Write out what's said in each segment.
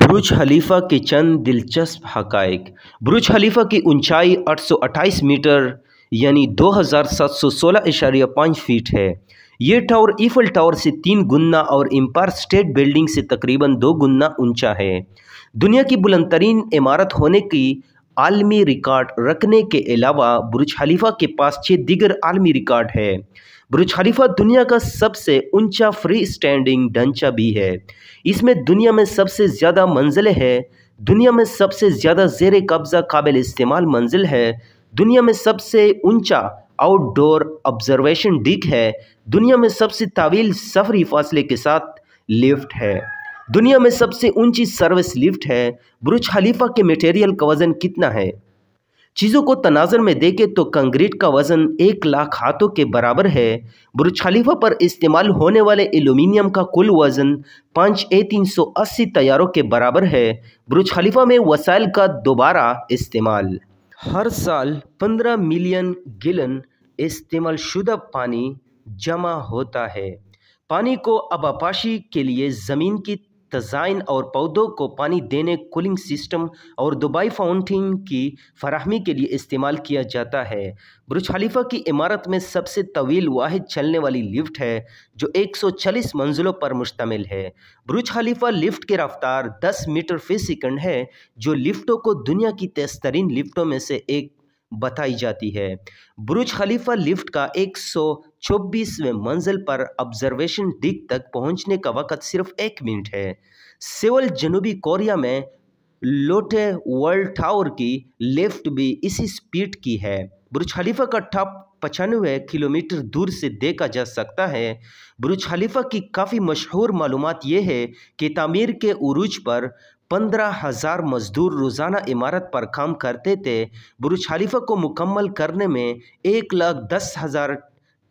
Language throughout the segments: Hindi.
ब्रुज खलीफा के चंद दिलचस्प हक़ ब्रुज खलीफा की ऊंचाई 828 मीटर यानी 2716.5 फीट है ये टावर ईफल टावर से तीन गुना और एम्पायर स्टेट बिल्डिंग से तकरीबन दो गुना ऊंचा है दुनिया की बुलंद तरीन इमारत होने की आलमी रिकॉर्ड रखने के अलावा ब्रुज खलीफा के पास छः दिगर आलमी रिकॉर्ड है ब्रुज खलीफा दुनिया का सबसे ऊंचा फ्री स्टैंडिंग ढांचा भी है इसमें दुनिया में सबसे ज़्यादा मंजिलें हैं दुनिया में सबसे ज़्यादा जेर कब्ज़ा काबिल इस्तेमाल मंजिल है दुनिया में सबसे ऊंचा आउटडोर ऑब्जर्वेशन डिक है दुनिया में सबसे तावील सफरी फासले के साथ लिफ्ट है दुनिया में सबसे ऊंची सर्विस लिफ्ट है बुरुज खलीफा के मटेरियल का वज़न कितना है चीज़ों को तनाजर में देखें तो कंक्रीट का वज़न एक लाख हाथों के बराबर है बुर्ज खलीफा पर इस्तेमाल होने वाले एल्यूमिनियम का कुल वज़न पाँच ए तीन सौ अस्सी तैयारों के बराबर है बुर्ज खलीफा में वसाइल का दोबारा इस्तेमाल हर साल पंद्रह मिलियन गिलन इस्तेमाल शुदा पानी जमा होता है पानी को आबापाशी के लिए ज़मीन की तजाइन और पौधों को पानी देने कूलिंग सिस्टम और दुबई फाउंटेन की फरहमी के लिए इस्तेमाल किया जाता है ब्रुज खलीफा की इमारत में सबसे तवील वाहिद चलने वाली लिफ्ट है जो 140 मंजिलों पर मुश्तमिल है ब्रुज खलीफा लिफ्ट की रफ्तार 10 मीटर फी सेकंड है जो लिफ्टों को दुनिया की तेज तरीन लिफ्टों में से एक बताई जाती है ब्रुज खलीफा लिफ्ट का एक सौ 26वें मंजिल पर ऑब्जर्वेशन डिग तक पहुंचने का वक्त सिर्फ एक मिनट है सिवल जनूबी कोरिया में लोटे वर्ल्ड टावर की लेफ्ट भी इसी स्पीड की है बुर्ज खलीफा का टॉप पचानवे किलोमीटर दूर से देखा जा सकता है बुरुज खलीफा की काफ़ी मशहूर मालूम ये है कि तमीर के उरूज पर पंद्रह हज़ार मज़दूर रोज़ाना इमारत पर काम करते थे बुरुज खलीफा को मुकम्मल करने में एक लाख दस हज़ार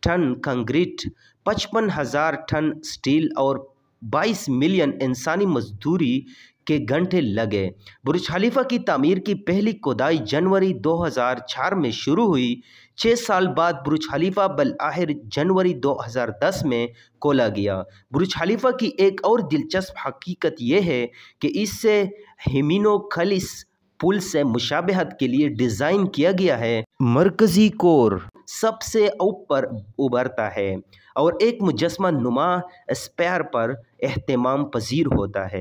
टन कंक्रीट पचपन हज़ार टन स्टील और 22 मिलियन इंसानी मजदूरी के घंटे लगे बुरज खलीफा की तमीर की पहली खुदाई जनवरी 2004 में शुरू हुई छः साल बाद बुरज खलीफा बल आहिर जनवरी 2010 में खोला गया बुरज खलीफा की एक और दिलचस्प हकीकत यह है कि इससे हिमिनो खलिस पुल से मुशाबहत के लिए डिज़ाइन किया गया है मरकज़ी कोर सबसे ऊपर उभरता है और एक मुजस्मा नुमा स्पेयर पर अहतमाम पजीर होता है